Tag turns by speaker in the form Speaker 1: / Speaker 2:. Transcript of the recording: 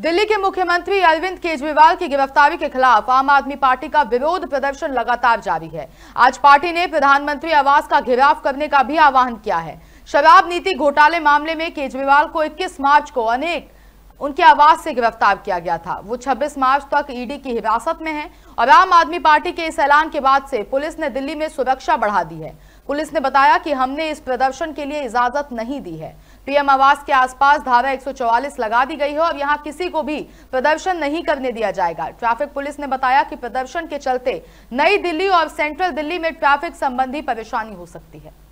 Speaker 1: दिल्ली के मुख्यमंत्री अरविंद केजरीवाल की गिरफ्तारी के खिलाफ आम आदमी पार्टी का विरोध प्रदर्शन लगातार जारी है आज पार्टी ने प्रधानमंत्री आवास का घेराव करने का भी आह्वान किया है शराब नीति घोटाले मामले में केजरीवाल को 21 मार्च को अनेक उनके आवास से गिरफ्तार किया गया था वो 26 मार्च तक ईडी की हिरासत में है और आम आदमी पार्टी के इस ऐलान के बाद से पुलिस ने दिल्ली में सुरक्षा बढ़ा दी है पुलिस ने बताया कि हमने इस प्रदर्शन के लिए इजाजत नहीं दी है पीएम आवास के आसपास धारा 144 लगा दी गई है और यहां किसी को भी प्रदर्शन नहीं करने दिया जाएगा ट्रैफिक पुलिस ने बताया कि प्रदर्शन के चलते नई दिल्ली और सेंट्रल दिल्ली में ट्रैफिक संबंधी परेशानी हो सकती है